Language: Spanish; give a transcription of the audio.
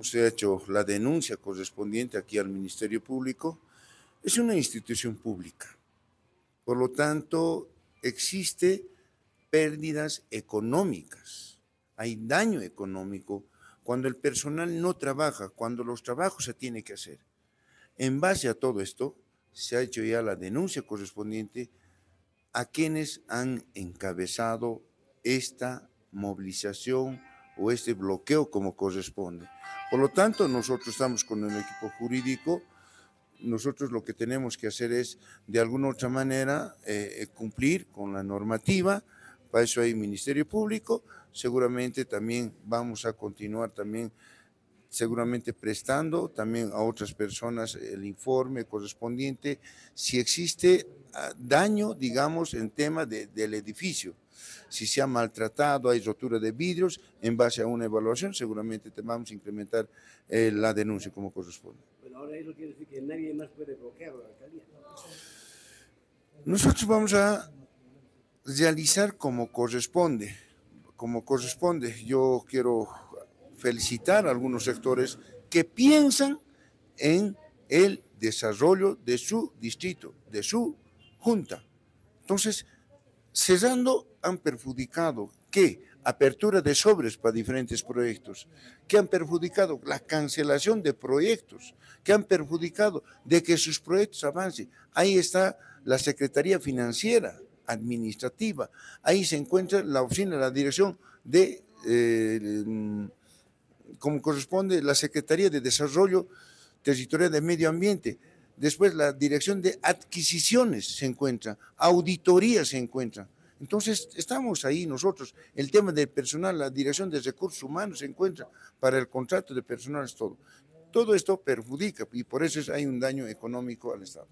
usted ha hecho la denuncia correspondiente aquí al Ministerio Público, es una institución pública. Por lo tanto, existe pérdidas económicas, hay daño económico cuando el personal no trabaja, cuando los trabajos se tienen que hacer. En base a todo esto, se ha hecho ya la denuncia correspondiente a quienes han encabezado esta movilización o este bloqueo como corresponde. Por lo tanto, nosotros estamos con el equipo jurídico, nosotros lo que tenemos que hacer es, de alguna u otra manera, eh, eh, cumplir con la normativa, para eso hay Ministerio Público, seguramente también vamos a continuar también seguramente prestando también a otras personas el informe correspondiente si existe ah, daño, digamos, en tema de, del edificio. Si se ha maltratado, hay rotura de vidrios, en base a una evaluación seguramente te vamos a incrementar eh, la denuncia como corresponde. Pero ahora eso quiere decir que nadie más puede bloquear la alcaldía. Nosotros vamos a realizar como corresponde, como corresponde. Yo quiero felicitar a algunos sectores que piensan en el desarrollo de su distrito, de su junta. Entonces, cerrando han perjudicado qué? apertura de sobres para diferentes proyectos, que han perjudicado la cancelación de proyectos, que han perjudicado de que sus proyectos avancen. Ahí está la Secretaría Financiera Administrativa, ahí se encuentra la oficina, la dirección de, eh, como corresponde, la Secretaría de Desarrollo Territorial de Medio Ambiente. Después la dirección de adquisiciones se encuentra, auditoría se encuentra entonces, estamos ahí nosotros. El tema del personal, la dirección de recursos humanos se encuentra para el contrato de personal, es todo. Todo esto perjudica y por eso hay un daño económico al Estado.